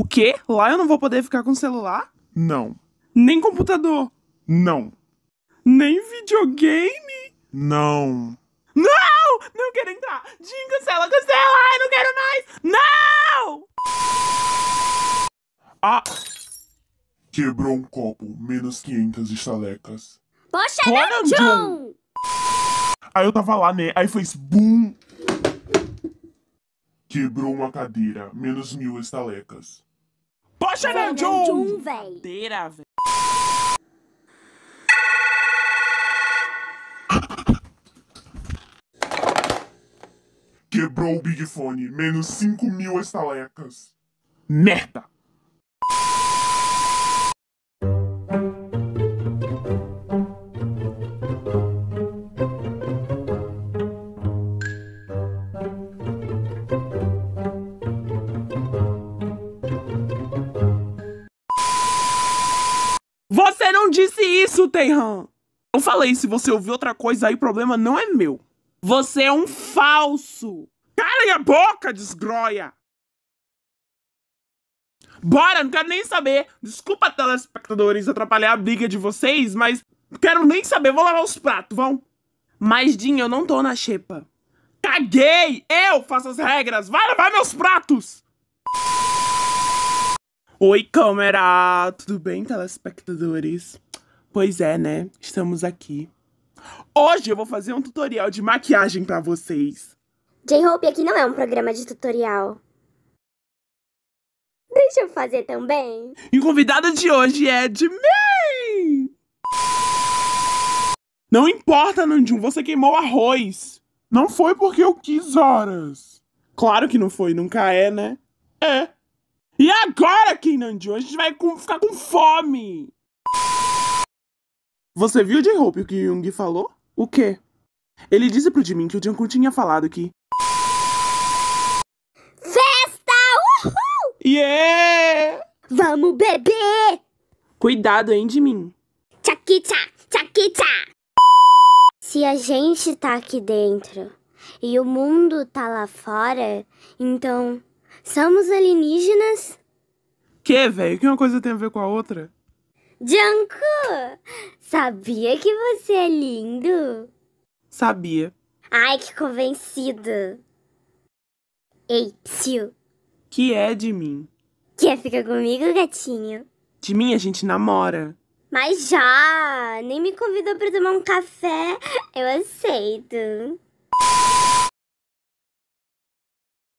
O quê? Lá eu não vou poder ficar com celular? Não. Nem computador? Não. Nem videogame? Não. Não! Não quero entrar! Jim, cancela, cancela! Eu não quero mais! Não! Ah! Quebrou um copo, menos 500 estalecas. Poxa, Fora, não, John! Aí eu tava lá, né? Aí fez BUM! Quebrou uma cadeira, menos mil estalecas. Xanan Jun! velho. Quebrou o Big Fone, menos 5 mil estalecas. Merda! do Teihan. Eu falei, se você ouvir outra coisa aí, problema não é meu. Você é um falso. Calem a boca, desgroia. Bora, não quero nem saber. Desculpa, telespectadores, atrapalhar a briga de vocês, mas não quero nem saber. Vou lavar os pratos, vão. Mas, Dinho, eu não tô na xepa. Caguei! Eu faço as regras! Vai lavar meus pratos! Oi, câmera! Tudo bem, telespectadores? Pois é, né? Estamos aqui. Hoje eu vou fazer um tutorial de maquiagem para vocês. J-Hope aqui não é um programa de tutorial. Deixa eu fazer também. E o convidado de hoje é de mim! Não importa, Nandinho, você queimou arroz. Não foi porque eu quis horas. Claro que não foi, nunca é, né? É. E agora, Kinandinho, a gente vai com, ficar com fome. Você viu, J-Hope, o que Jung falou? O quê? Ele disse pro Jimin que o Jungkook tinha falado que... Festa! Uhul! Yeah! Vamos beber! Cuidado, hein, Jimin. Tchaquicha! Tchaquicha! Se a gente tá aqui dentro e o mundo tá lá fora, então somos alienígenas? Que, velho? Que uma coisa tem a ver com a outra? Janku, sabia que você é lindo? Sabia. Ai, que convencido. Ei, psiu. Que é de mim? Quer ficar comigo, gatinho? De mim a gente namora. Mas já! Nem me convidou para tomar um café. Eu aceito.